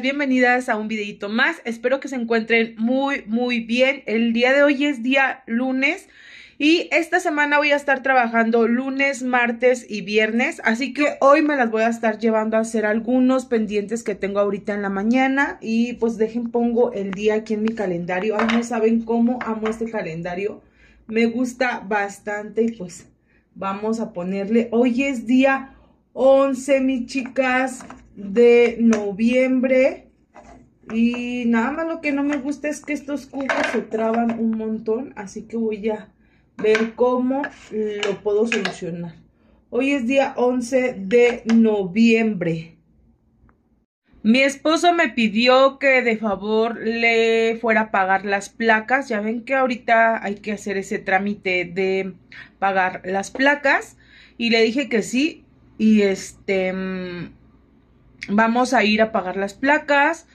bienvenidas, a un videito más. Espero que se encuentren muy, muy bien. El día de hoy es día lunes y esta semana voy a estar trabajando lunes, martes y viernes. Así que hoy me las voy a estar llevando a hacer algunos pendientes que tengo ahorita en la mañana. Y pues dejen, pongo el día aquí en mi calendario. Ay, no saben cómo amo este calendario. Me gusta bastante y pues vamos a ponerle. Hoy es día 11, mis chicas de noviembre. Y nada más lo que no me gusta es que estos cubos se traban un montón. Así que voy a ver cómo lo puedo solucionar. Hoy es día 11 de noviembre. Mi esposo me pidió que de favor le fuera a pagar las placas. Ya ven que ahorita hay que hacer ese trámite de pagar las placas. Y le dije que sí. Y este mm, Vamos a ir a pagar las placas.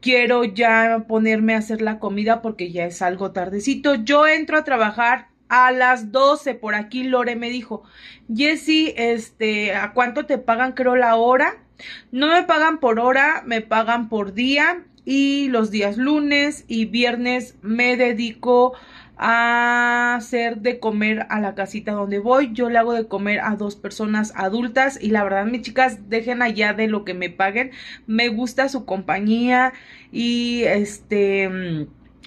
Quiero ya ponerme a hacer la comida porque ya es algo tardecito. Yo entro a trabajar a las 12 por aquí Lore me dijo, Jessy, este, ¿a cuánto te pagan creo la hora? No me pagan por hora, me pagan por día y los días lunes y viernes me dedico a hacer de comer a la casita donde voy. Yo le hago de comer a dos personas adultas y la verdad, mis chicas, dejen allá de lo que me paguen. Me gusta su compañía y este mm,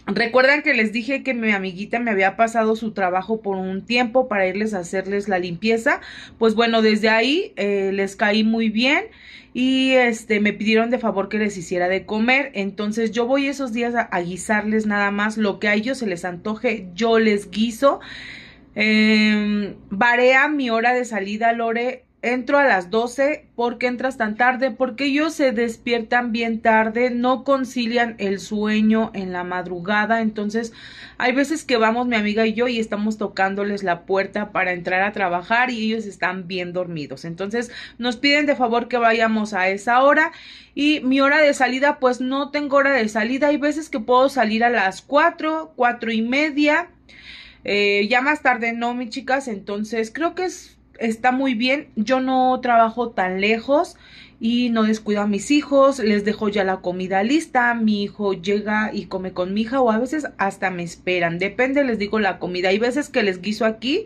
Recuerdan que les dije que mi amiguita me había pasado su trabajo por un tiempo para irles a hacerles la limpieza. Pues bueno, desde ahí eh, les caí muy bien y este me pidieron de favor que les hiciera de comer. Entonces yo voy esos días a, guisarles nada más lo que a ellos se les antoje, yo les guiso. Eh, mi hora de salida, Lore, entro a las 12, ¿por qué entras tan tarde? Porque ellos se despiertan bien tarde, no concilian el sueño en la madrugada, entonces hay veces que vamos mi amiga y yo y estamos tocándoles la puerta para entrar a trabajar y ellos están bien dormidos, entonces nos piden de favor que vayamos a esa hora y mi hora de salida pues no tengo hora de salida, hay veces que puedo salir a las 4, 4 y media. Eh, ya más tarde no, mis chicas, entonces creo que es está muy bien. Yo no trabajo tan lejos y no descuido a mis hijos, les dejo ya la comida lista, mi hijo llega y come con mi hija o a veces hasta me esperan, depende, les digo la comida. Hay veces que les guiso aquí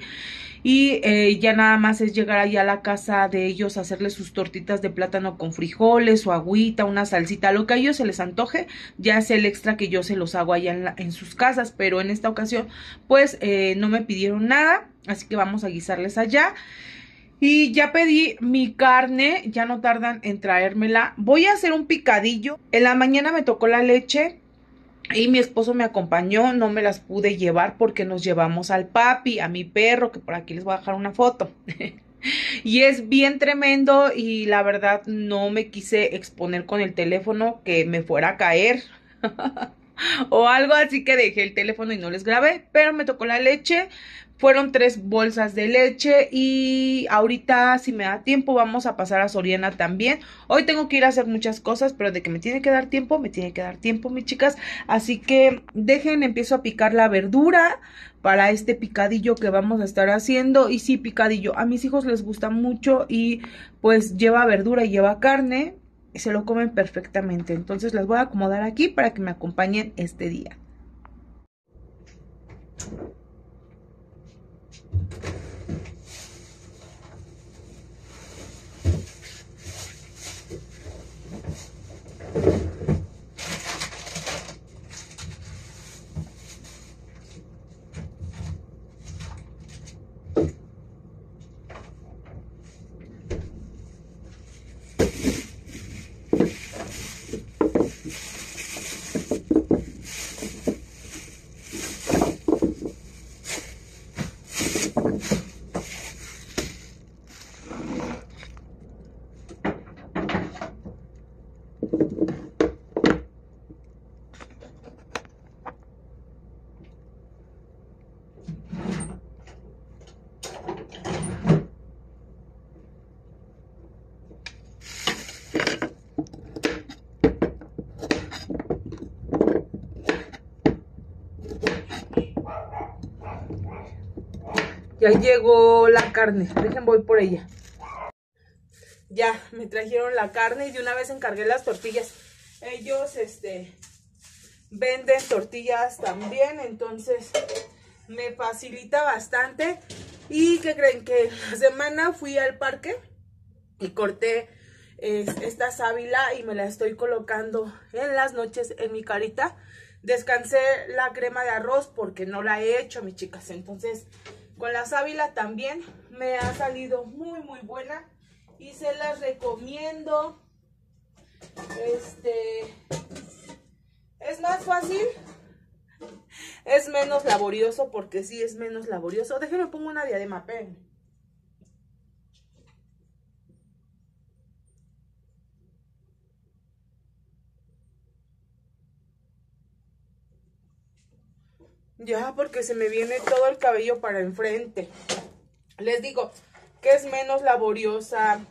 y eh, ya nada más es llegar allá a la casa de ellos, hacerles sus tortitas de plátano con frijoles o agüita, una salsita, lo que a ellos se les antoje, ya es el extra que yo se los hago allá en, sus casas, pero en esta ocasión pues eh, no me pidieron nada, así que vamos a guisarles allá. Y ya pedí mi carne, ya no tardan en traérmela. Voy a hacer un picadillo. En la mañana me tocó la leche, y mi esposo me acompañó, no me las pude llevar porque nos llevamos al papi, a mi perro, que por aquí les voy a dejar una foto. y es bien tremendo y la verdad no me quise exponer con el teléfono que me fuera a caer. o algo, así que dejé el teléfono y no les grabé, pero me tocó la leche. Fueron tres bolsas de leche y ahorita si me da tiempo vamos a pasar a Soriana también. Hoy tengo que ir a hacer muchas cosas, pero de que me tiene que dar tiempo, me tiene que dar tiempo, mis chicas. Así que dejen, empiezo a picar la verdura para este picadillo que vamos a estar haciendo. Y sí, picadillo, a mis hijos les gusta mucho y pues lleva verdura y lleva carne se lo comen perfectamente. Entonces las voy a acomodar aquí para que me acompañen este día. Ya llegó la carne. Dejen, voy por ella. Ya, me trajeron la carne y de una vez encargué las tortillas. Ellos, este, venden tortillas también, entonces me facilita bastante. Y que creen que la semana fui al parque y corté esta sábila y me la estoy colocando en las noches en mi carita. Descansé la crema de arroz porque no la he hecho, mis chicas. Entonces, con la sábila también me ha salido muy, muy buena. Y se las recomiendo. Este, es más fácil. Es menos laborioso porque sí es menos laborioso. Déjenme pongo una diadema, pen. Ya, ah, porque se me viene todo el cabello para enfrente. Les digo que es menos laboriosa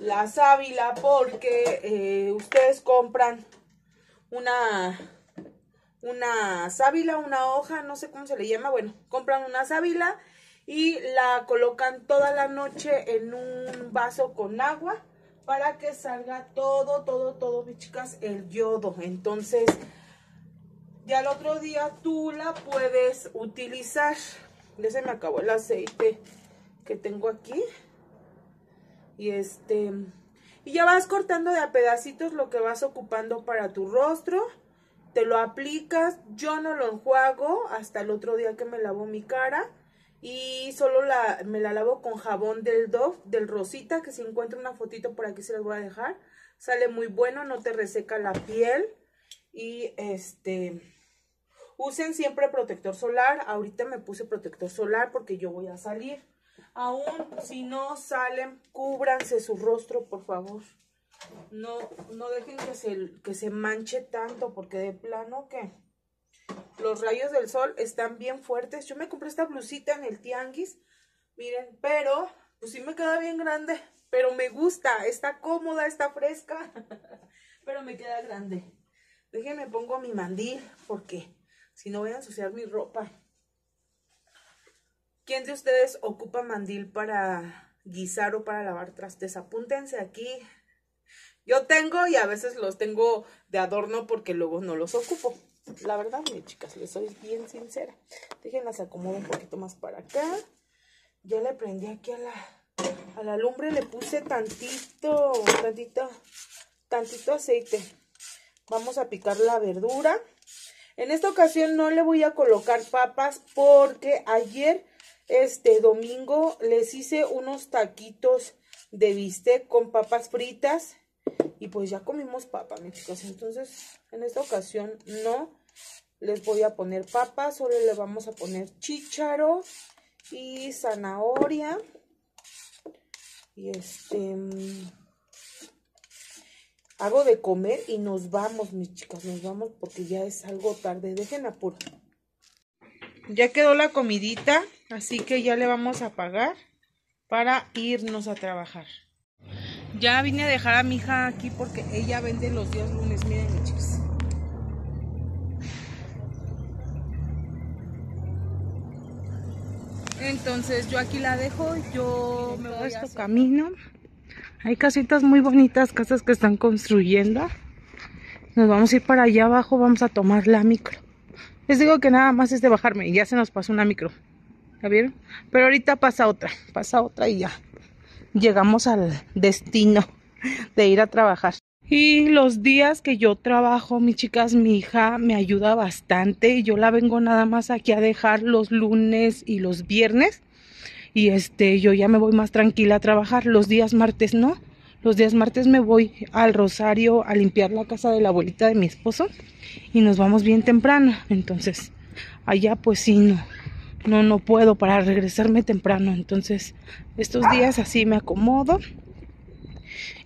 la sábila porque eh, ustedes compran una, una sábila, una hoja, no sé cómo se le llama. Bueno, compran una sábila y la colocan toda la noche en un vaso con agua para que salga todo, todo, todo, mis chicas, el yodo. Entonces ya el otro día tú la puedes utilizar. Ya se me acabó el aceite que tengo aquí. Y este... Y ya vas cortando de a pedacitos lo que vas ocupando para tu rostro. Te lo aplicas. Yo no lo enjuago hasta el otro día que me lavo mi cara. Y solo me la lavo con jabón del Dove, del Rosita, que si encuentro una fotito por aquí se las voy a dejar. Sale muy bueno, no te reseca la piel. Y este, Usen siempre protector solar. Ahorita me puse protector solar porque yo voy a salir. Aún si no salen, cúbranse su rostro, por favor. No, no dejen que se, que se manche tanto porque de plano que los rayos del sol están bien fuertes. Yo me compré esta blusita en el tianguis. Miren, pero pues sí me queda bien grande. Pero me gusta, está cómoda, está fresca. pero me queda grande. Déjenme pongo mi mandil porque si no voy a ensuciar mi ropa. ¿Quién de ustedes ocupa mandil para guisar o para lavar trastes? Apúntense aquí. Yo tengo y a veces los tengo de adorno porque luego no los ocupo. La verdad, mis chicas, les soy bien sincera. Déjenlas acomodo un poquito más para acá. Ya le prendí aquí a la, a la lumbre, le puse tantito, tantito, tantito aceite. Vamos a picar la verdura. En esta ocasión no le voy a colocar papas porque ayer, este domingo, les hice unos taquitos de bistec con papas fritas. Y pues ya comimos papa, mis chicos. Entonces, en esta ocasión no les voy a poner papas, Solo le vamos a poner chícharos y zanahoria. Y este hago de comer y nos vamos, mis chicas, nos vamos porque ya es algo tarde. Dejen apuro. Ya quedó la comidita, así que ya le vamos a pagar para irnos a trabajar. Ya vine a dejar a mi hija aquí porque ella vende los días lunes, miren mis chicas. Entonces yo aquí la dejo, yo me voy a su camino. Hay casitas muy bonitas, casas que están construyendo. Nos vamos a ir para allá abajo, vamos a tomar la micro. Les digo que nada más es de bajarme, y ya se nos pasó una micro. ¿Ya vieron? Pero ahorita pasa otra, pasa otra y ya. Llegamos al destino de ir a trabajar. Y los días que yo trabajo, mis chicas, mi hija me ayuda bastante. Yo la vengo nada más aquí a dejar los lunes y los viernes y este yo ya me voy más tranquila a trabajar. Los días martes no. Los días martes me voy al Rosario a limpiar la casa de la abuelita de mi esposo y nos vamos bien temprano. Entonces, allá pues sí no. No no puedo para regresarme temprano. Entonces, estos días así me acomodo.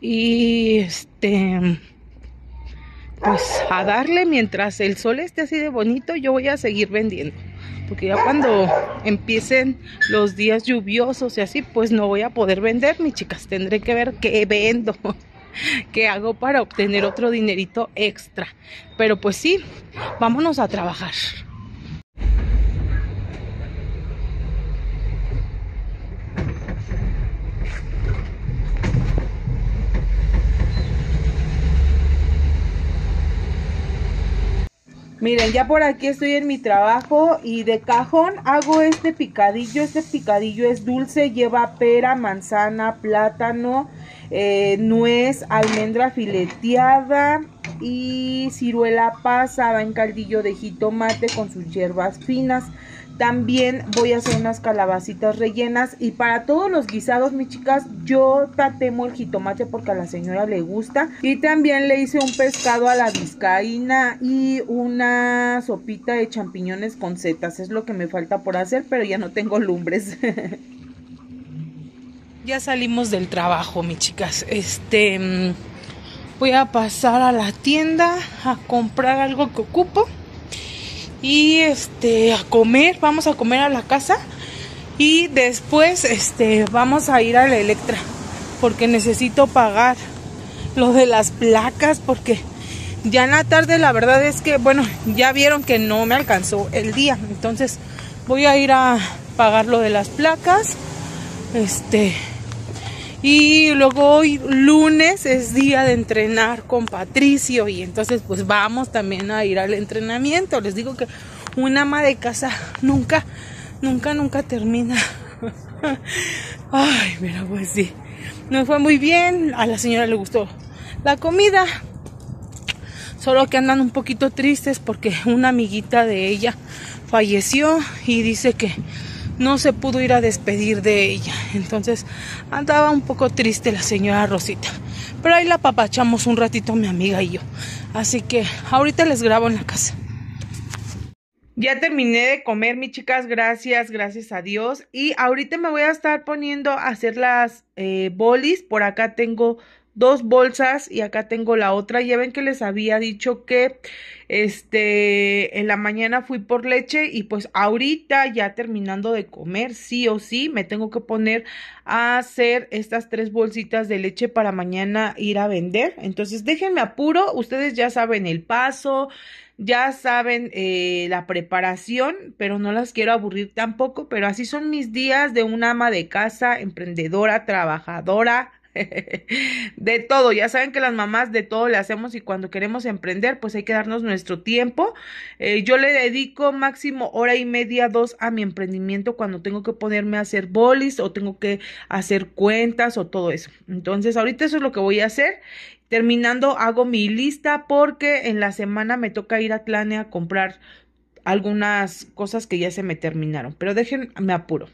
Y este pues a darle mientras el sol esté así de bonito, yo voy a seguir vendiendo porque ya cuando empiecen los días lluviosos y así, pues no voy a poder vender, mis chicas, tendré que ver qué vendo, qué hago para obtener otro dinerito extra. Pero pues sí, vámonos a trabajar. Miren, ya por aquí estoy en mi trabajo y de cajón hago este picadillo. Este picadillo es dulce, lleva pera, manzana, plátano, eh, nuez, almendra fileteada y ciruela pasada en caldillo de jitomate con sus hierbas finas. También voy a hacer unas calabacitas rellenas. Y para todos los guisados, mis chicas, yo tatemo el jitomate porque a la señora le gusta. Y también le hice un pescado a la vizcaína y una sopita de champiñones con setas. Es lo que me falta por hacer, pero ya no tengo lumbres. ya salimos del trabajo, mis chicas. Este mm, voy a pasar a la tienda a comprar algo que ocupo y este a comer, vamos a comer a la casa y después este vamos a ir a la Electra porque necesito pagar lo de las placas porque ya en la tarde la verdad es que bueno, ya vieron que no me alcanzó el día, entonces voy a ir a pagar lo de las placas. Este y luego hoy lunes es día de entrenar con Patricio y entonces pues vamos también a ir al entrenamiento. Les digo que una ama de casa nunca, nunca, nunca termina. Ay, mira, pues sí. Nos fue muy bien, a la señora le gustó la comida. Solo que andan un poquito tristes porque una amiguita de ella falleció y dice que no se pudo ir a despedir de ella. Entonces andaba un poco triste la señora Rosita. Pero ahí la papachamos un ratito mi amiga y yo. Así que ahorita les grabo en la casa. Ya terminé de comer, mis chicas, gracias, gracias a Dios. Y ahorita me voy a estar poniendo a hacer las eh, bolis. Por acá tengo dos bolsas y acá tengo la otra. Ya ven que les había dicho que este en la mañana fui por leche y pues ahorita ya terminando de comer, sí o sí, me tengo que poner a hacer estas tres bolsitas de leche para mañana ir a vender. Entonces déjenme apuro, ustedes ya saben el paso. Ya saben eh, la preparación, pero no las quiero aburrir tampoco, pero así son mis días de una ama de casa, emprendedora, trabajadora, de todo, ya saben que las mamás de todo le hacemos y cuando queremos emprender, pues hay que darnos nuestro tiempo. Eh, yo le dedico máximo hora y media, dos a mi emprendimiento cuando tengo que ponerme a hacer bolis o tengo que hacer cuentas o todo eso. Entonces, ahorita eso es lo que voy a hacer. Terminando, hago mi lista porque en la semana me toca ir a Tlane a comprar algunas cosas que ya se me terminaron, pero déjenme apuro.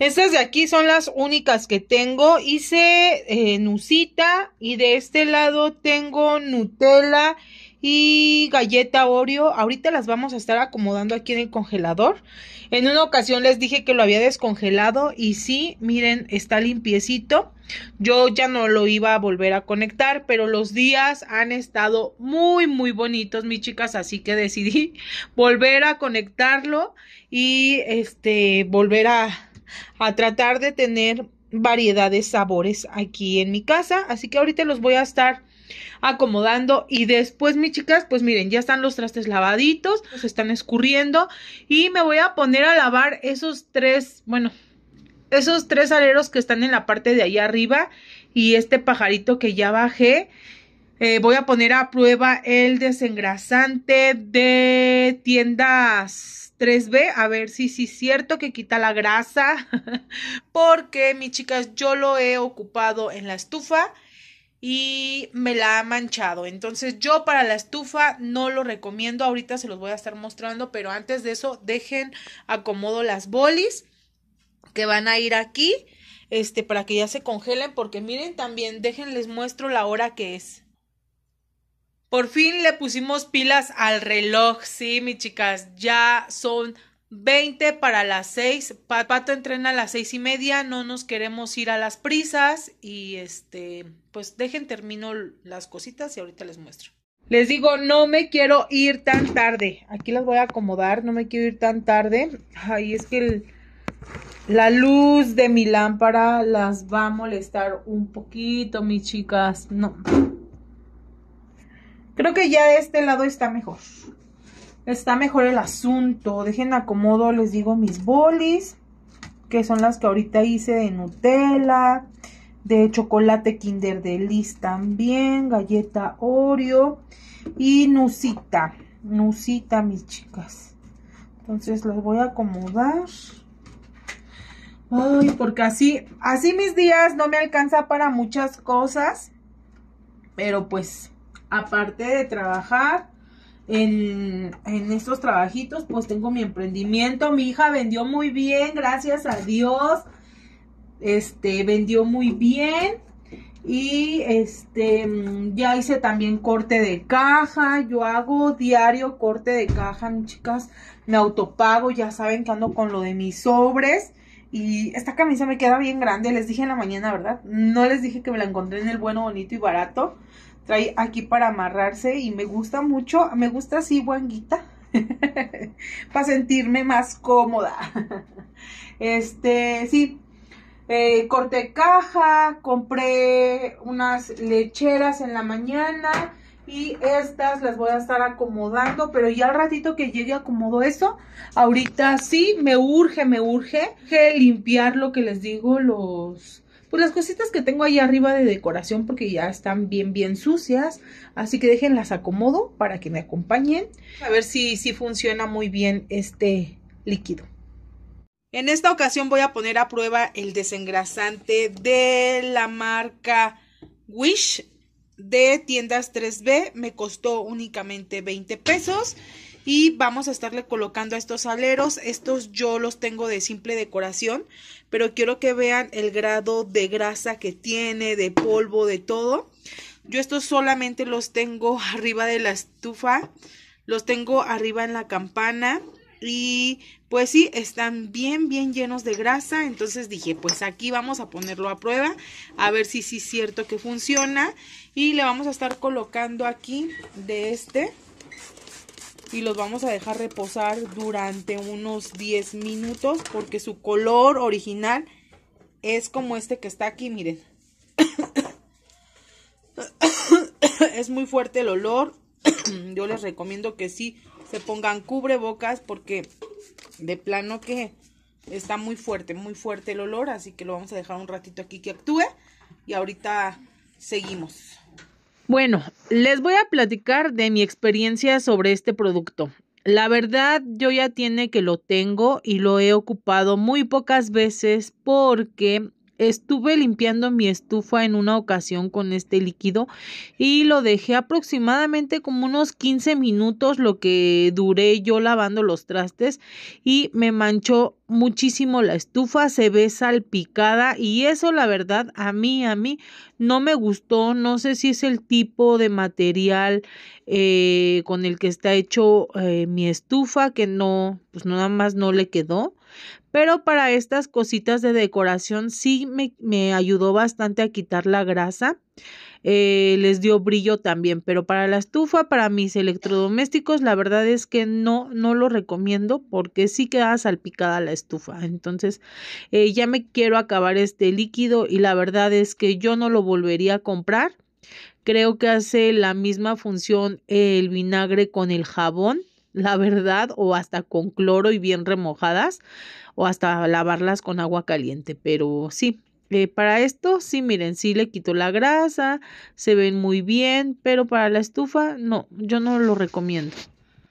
Estas de aquí son las únicas que tengo. Hice eh, Nusita y de este lado tengo Nutella y galleta Oreo. Ahorita las vamos a estar acomodando aquí en el congelador. En una ocasión les dije que lo había descongelado y sí, miren, está limpiecito. Yo ya no lo iba a volver a conectar, pero los días han estado muy, muy bonitos, mis chicas, así que decidí volver a conectarlo y este, volver a a tratar de tener variedad de sabores aquí en mi casa. Así que ahorita los voy a estar acomodando y después mis chicas pues miren ya están los trastes lavaditos se están escurriendo y me voy a poner a lavar esos tres bueno esos tres aleros que están en la parte de ahí arriba y este pajarito que ya bajé eh, voy a poner a prueba el desengrasante de tiendas 3B, a ver si sí, es cierto que quita la grasa, porque mis chicas, yo lo he ocupado en la estufa y me la ha manchado. Entonces yo para la estufa no lo recomiendo, ahorita se los voy a estar mostrando, pero antes de eso dejen acomodo las bolis que van a ir aquí, este, para que ya se congelen, porque miren también, déjenles muestro la hora que es. Por fin le pusimos pilas al reloj, sí, mis chicas, ya son 20 para las 6. Pato entrena a las seis y media. No nos queremos ir a las prisas. Y este, pues dejen, termino las cositas y ahorita les muestro. Les digo, no me quiero ir tan tarde. Aquí las voy a acomodar. No me quiero ir tan tarde. Ay, es que la luz de mi lámpara las va a molestar un poquito, mis chicas. No. Creo que ya de este lado está mejor. Está mejor el asunto. Dejen acomodo, les digo, mis bolis. Que son las que ahorita hice de Nutella. De chocolate Kinder delis también. Galleta Oreo. Y Nusita. Nusita, mis chicas. Entonces las voy a acomodar. Ay, porque así, así mis días no me alcanza para muchas cosas. Pero pues aparte de trabajar en, estos trabajitos, pues tengo mi emprendimiento. Mi hija vendió muy bien, gracias a Dios. Este, vendió muy bien. Y este, mm, ya hice también corte de caja. Yo hago diario corte de caja, chicas. Me autopago, ya saben que ando con lo de mis sobres. Y esta camisa me queda bien grande, les dije en la mañana, ¿verdad? No les dije que me la encontré en el bueno, bonito y barato trae aquí para amarrarse y me gusta mucho, me gusta así guanguita, para sentirme más cómoda. este, sí, eh, corté caja, compré unas lecheras en la mañana y estas las voy a estar acomodando, pero ya al ratito que llegue acomodo eso, ahorita sí, me urge, me urge limpiar lo que les digo, los pues las cositas que tengo ahí arriba de decoración porque ya están bien, bien sucias. Así que déjenlas acomodo para que me acompañen. A ver si, si funciona muy bien este líquido. En esta ocasión voy a poner a prueba el desengrasante de la marca Wish de tiendas 3B. Me costó únicamente 20 pesos y vamos a estarle colocando a estos aleros. Estos yo los tengo de simple decoración, pero quiero que vean el grado de grasa que tiene, de polvo, de todo. Yo estos solamente los tengo arriba de la estufa, los tengo arriba en la campana y pues sí, están bien, bien llenos de grasa. Entonces dije, pues aquí vamos a ponerlo a prueba, a ver si sí es cierto que funciona. Y le vamos a estar colocando aquí de este y los vamos a dejar reposar durante unos 10 minutos porque su color original es como este que está aquí, miren. es muy fuerte el olor. Yo les recomiendo que sí se pongan cubrebocas porque de plano que está muy fuerte, muy fuerte el olor, así que lo vamos a dejar un ratito aquí que actúe y ahorita seguimos. Bueno, les voy a platicar de mi experiencia sobre este producto. La verdad, yo ya tiene que lo tengo y lo he ocupado muy pocas veces porque Estuve limpiando mi estufa en una ocasión con este líquido y lo dejé aproximadamente como unos 15 minutos lo que duré yo lavando los trastes y me manchó muchísimo la estufa, se ve salpicada y eso la verdad a mí, a mí no me gustó, no sé si es el tipo de material eh, con el que está hecho eh, mi estufa que no, pues nada más no le quedó pero para estas cositas de decoración sí me, ayudó bastante a quitar la grasa. Eh, les dio brillo también, pero para la estufa, para mis electrodomésticos, la verdad es que no, no lo recomiendo porque sí queda salpicada la estufa. Entonces, eh, ya me quiero acabar este líquido y la verdad es que yo no lo volvería a comprar. Creo que hace la misma función el vinagre con el jabón la verdad, o hasta con cloro y bien remojadas, o hasta lavarlas con agua caliente, pero sí. Eh, para esto, sí, miren, sí le quito la grasa, se ven muy bien, pero para la estufa, no, yo no lo recomiendo.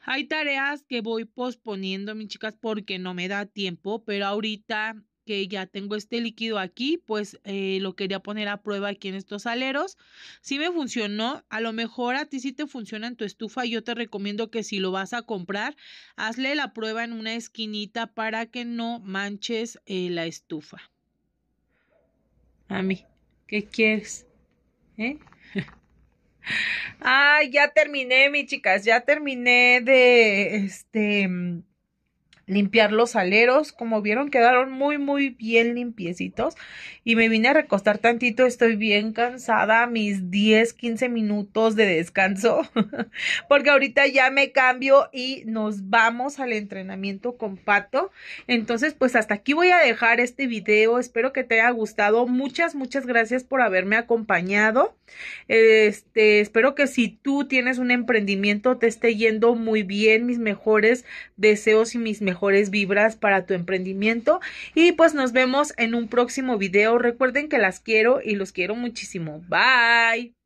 Hay tareas que voy posponiendo, mis chicas, porque no me da tiempo, pero ahorita que ya tengo este líquido aquí, pues eh, lo quería poner a prueba aquí en estos aleros. Si me funcionó, a lo mejor a ti sí te funciona en tu estufa, yo te recomiendo que si lo vas a comprar, hazle la prueba en una esquinita para que no manches eh, la estufa. A mí, ¿qué quieres? ¿Eh? Ay, ya terminé, mis chicas, ya terminé de este mm, limpiar los aleros. Como vieron, quedaron muy, muy bien limpiecitos. Y me vine a recostar tantito. Estoy bien cansada. Mis 10, 15 minutos de descanso. Porque ahorita ya me cambio y nos vamos al entrenamiento con Pato. Entonces, pues hasta aquí voy a dejar este video. Espero que te haya gustado. Muchas, muchas gracias por haberme acompañado. Este, espero que si tú tienes un emprendimiento te esté yendo muy bien, mis mejores deseos y mis mejores vibras para tu emprendimiento y pues nos vemos en un próximo video. Recuerden que las quiero y los quiero muchísimo. Bye.